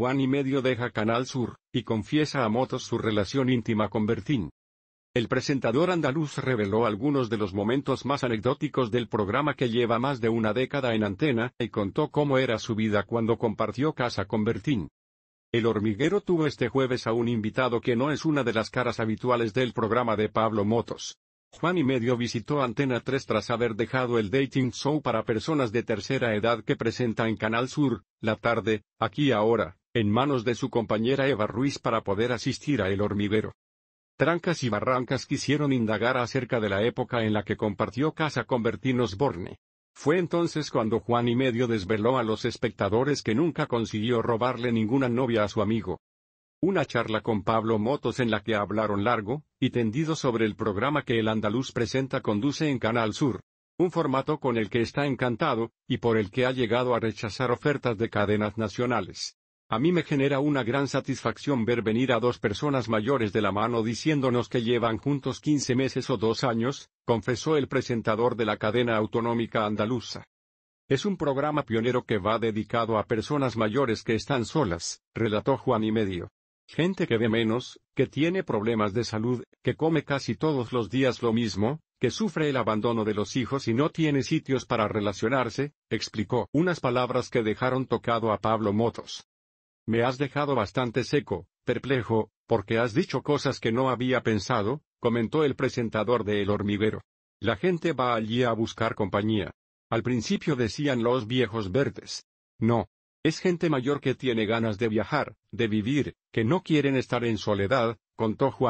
Juan y medio deja Canal Sur, y confiesa a Motos su relación íntima con Bertín. El presentador andaluz reveló algunos de los momentos más anecdóticos del programa que lleva más de una década en antena, y contó cómo era su vida cuando compartió casa con Bertín. El hormiguero tuvo este jueves a un invitado que no es una de las caras habituales del programa de Pablo Motos. Juan y medio visitó Antena 3 tras haber dejado el dating show para personas de tercera edad que presenta en Canal Sur, la tarde, aquí ahora, en manos de su compañera Eva Ruiz para poder asistir a El hormiguero. Trancas y barrancas quisieron indagar acerca de la época en la que compartió casa con Bertín Osborne. Fue entonces cuando Juan y medio desveló a los espectadores que nunca consiguió robarle ninguna novia a su amigo. Una charla con Pablo Motos en la que hablaron largo y tendido sobre el programa que el andaluz presenta conduce en Canal Sur, un formato con el que está encantado, y por el que ha llegado a rechazar ofertas de cadenas nacionales. A mí me genera una gran satisfacción ver venir a dos personas mayores de la mano diciéndonos que llevan juntos 15 meses o dos años, confesó el presentador de la cadena autonómica andaluza. Es un programa pionero que va dedicado a personas mayores que están solas, relató Juan y medio. Gente que ve menos, que tiene problemas de salud, que come casi todos los días lo mismo, que sufre el abandono de los hijos y no tiene sitios para relacionarse, explicó unas palabras que dejaron tocado a Pablo Motos. Me has dejado bastante seco, perplejo, porque has dicho cosas que no había pensado, comentó el presentador de El hormiguero. La gente va allí a buscar compañía. Al principio decían los viejos verdes. No. Es gente mayor que tiene ganas de viajar, de vivir, que no quieren estar en soledad, contó Juan.